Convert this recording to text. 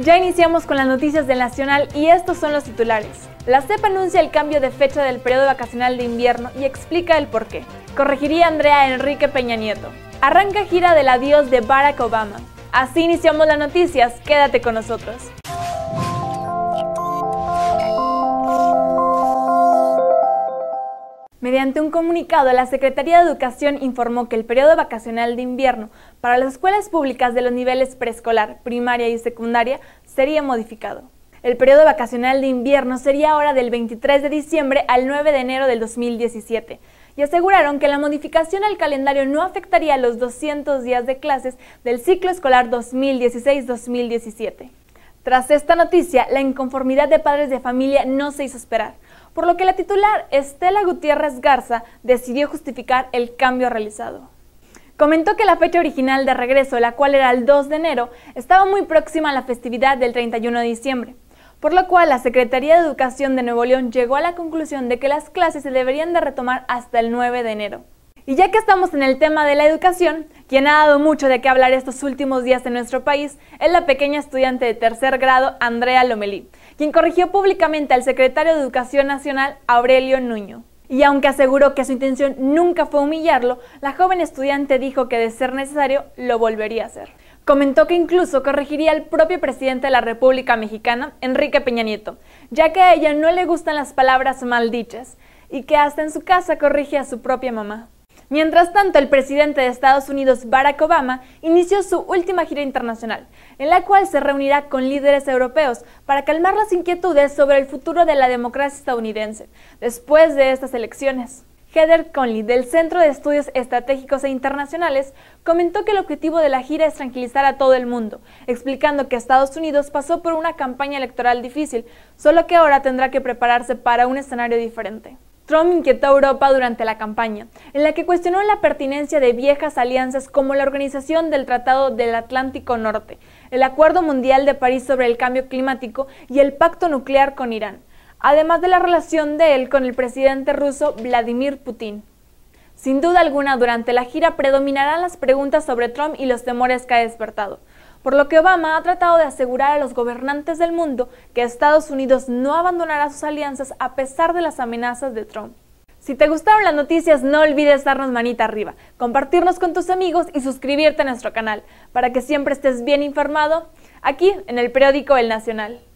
Ya iniciamos con las noticias del Nacional y estos son los titulares. La CEP anuncia el cambio de fecha del periodo vacacional de invierno y explica el porqué. Corregiría Andrea Enrique Peña Nieto. Arranca gira del adiós de Barack Obama. Así iniciamos las noticias, quédate con nosotros. Mediante un comunicado, la Secretaría de Educación informó que el periodo vacacional de invierno para las escuelas públicas de los niveles preescolar, primaria y secundaria sería modificado. El periodo vacacional de invierno sería ahora del 23 de diciembre al 9 de enero del 2017 y aseguraron que la modificación al calendario no afectaría los 200 días de clases del ciclo escolar 2016-2017. Tras esta noticia, la inconformidad de padres de familia no se hizo esperar, por lo que la titular Estela Gutiérrez Garza decidió justificar el cambio realizado. Comentó que la fecha original de regreso, la cual era el 2 de enero, estaba muy próxima a la festividad del 31 de diciembre, por lo cual la Secretaría de Educación de Nuevo León llegó a la conclusión de que las clases se deberían de retomar hasta el 9 de enero. Y ya que estamos en el tema de la educación, quien ha dado mucho de qué hablar estos últimos días en nuestro país es la pequeña estudiante de tercer grado Andrea Lomelí, quien corrigió públicamente al secretario de Educación Nacional Aurelio Nuño. Y aunque aseguró que su intención nunca fue humillarlo, la joven estudiante dijo que de ser necesario lo volvería a hacer. Comentó que incluso corregiría al propio presidente de la República Mexicana, Enrique Peña Nieto, ya que a ella no le gustan las palabras maldichas y que hasta en su casa corrige a su propia mamá. Mientras tanto, el presidente de Estados Unidos, Barack Obama, inició su última gira internacional, en la cual se reunirá con líderes europeos para calmar las inquietudes sobre el futuro de la democracia estadounidense después de estas elecciones. Heather Conley, del Centro de Estudios Estratégicos e Internacionales, comentó que el objetivo de la gira es tranquilizar a todo el mundo, explicando que Estados Unidos pasó por una campaña electoral difícil, solo que ahora tendrá que prepararse para un escenario diferente. Trump inquietó a Europa durante la campaña, en la que cuestionó la pertinencia de viejas alianzas como la organización del Tratado del Atlántico Norte, el Acuerdo Mundial de París sobre el Cambio Climático y el Pacto Nuclear con Irán, además de la relación de él con el presidente ruso Vladimir Putin. Sin duda alguna, durante la gira predominarán las preguntas sobre Trump y los temores que ha despertado por lo que Obama ha tratado de asegurar a los gobernantes del mundo que Estados Unidos no abandonará sus alianzas a pesar de las amenazas de Trump. Si te gustaron las noticias, no olvides darnos manita arriba, compartirnos con tus amigos y suscribirte a nuestro canal, para que siempre estés bien informado aquí en el periódico El Nacional.